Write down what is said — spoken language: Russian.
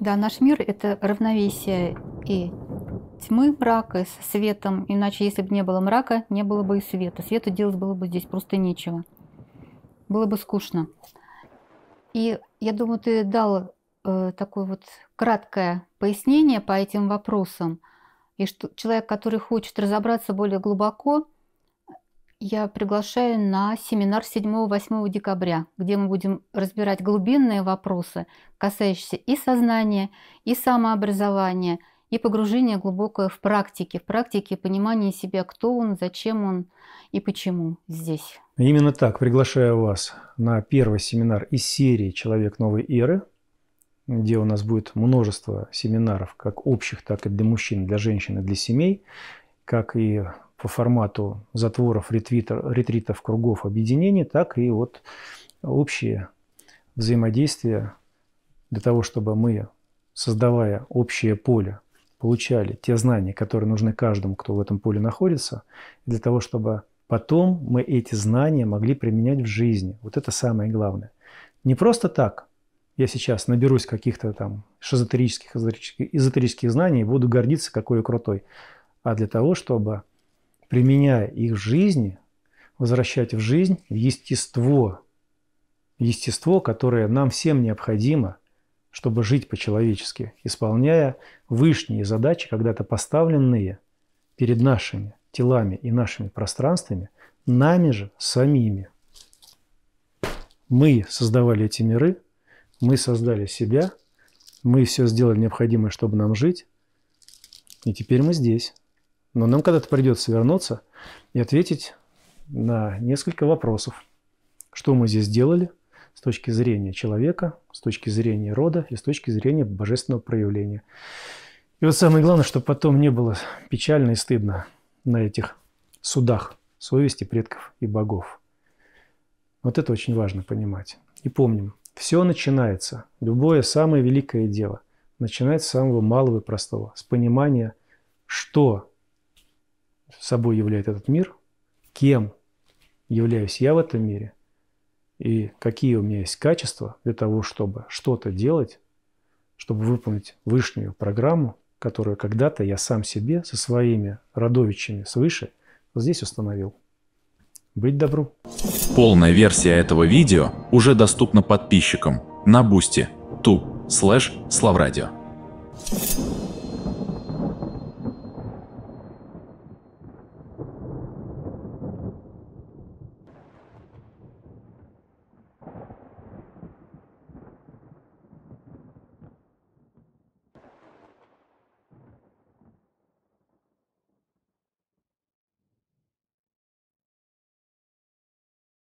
Да, наш мир — это равновесие и тьмы мрака с светом. Иначе, если бы не было мрака, не было бы и света. Света делать было бы здесь просто нечего. Было бы скучно. И я думаю, ты дал э, такое вот краткое пояснение по этим вопросам. И что человек, который хочет разобраться более глубоко, я приглашаю на семинар 7-8 декабря, где мы будем разбирать глубинные вопросы, касающиеся и сознания, и самообразования, и погружения глубокое в практике, в практике понимания себя, кто он, зачем он и почему здесь. Именно так приглашаю вас на первый семинар из серии «Человек новой эры», где у нас будет множество семинаров, как общих, так и для мужчин, для женщин и для семей, как и по формату затворов, ретвитер, ретритов, кругов, объединений, так и вот общие взаимодействия для того, чтобы мы, создавая общее поле, получали те знания, которые нужны каждому, кто в этом поле находится, для того, чтобы потом мы эти знания могли применять в жизни. Вот это самое главное. Не просто так я сейчас наберусь каких-то там шизотерических, эзотерических знаний и буду гордиться, какой я крутой, а для того, чтобы применяя их в жизни, возвращать в жизнь в естество, естество, которое нам всем необходимо, чтобы жить по-человечески, исполняя вышние задачи, когда-то поставленные перед нашими телами и нашими пространствами, нами же самими. Мы создавали эти миры, мы создали себя, мы все сделали необходимое, чтобы нам жить, и теперь мы здесь. Но нам когда-то придется вернуться и ответить на несколько вопросов. Что мы здесь делали с точки зрения человека, с точки зрения рода и с точки зрения божественного проявления. И вот самое главное, чтобы потом не было печально и стыдно на этих судах совести предков и богов. Вот это очень важно понимать. И помним, все начинается, любое самое великое дело, начинается с самого малого и простого, с понимания, что собой являет этот мир, кем являюсь я в этом мире и какие у меня есть качества для того, чтобы что-то делать, чтобы выполнить вышнюю программу, которую когда-то я сам себе со своими родовичами свыше здесь установил. Быть добру. Полная версия этого видео уже доступна подписчикам на Бусти ту слэш славрадио.